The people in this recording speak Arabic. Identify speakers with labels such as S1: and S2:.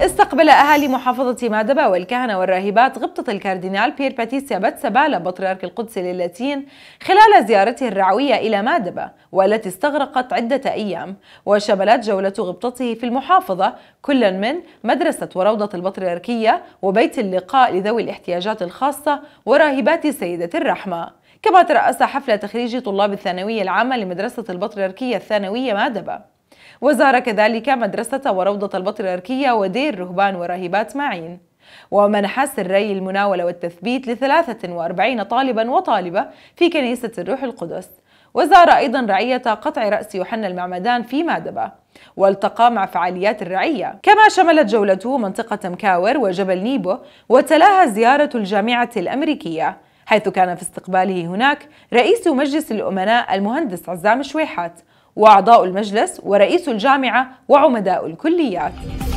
S1: استقبل أهالي محافظة مادبا والكهنة والراهبات غبطة الكاردينال بير باتيسيا باتسابالا بطريرك القدس للاتين خلال زيارته الرعوية إلى مادبا والتي استغرقت عدة أيام وشملت جولة غبطته في المحافظة كل من مدرسة وروضة البطريركية وبيت اللقاء لذوي الاحتياجات الخاصة وراهبات سيدة الرحمة كما ترأس حفلة تخريج طلاب الثانوية العامة لمدرسة البطريركية الثانوية مادبا وزار كذلك مدرسة وروضة البطريركية ودير رهبان وراهبات معين ومنح سري المناولة والتثبيت ل 43 طالبا وطالبة في كنيسة الروح القدس وزار أيضا رعية قطع رأس يوحنا المعمدان في مادبة والتقى مع فعاليات الرعية كما شملت جولته منطقة مكاور وجبل نيبو وتلاها زيارة الجامعة الأمريكية حيث كان في استقباله هناك رئيس مجلس الأمناء المهندس عزام شويحات وأعضاء المجلس ورئيس الجامعة وعمداء الكليات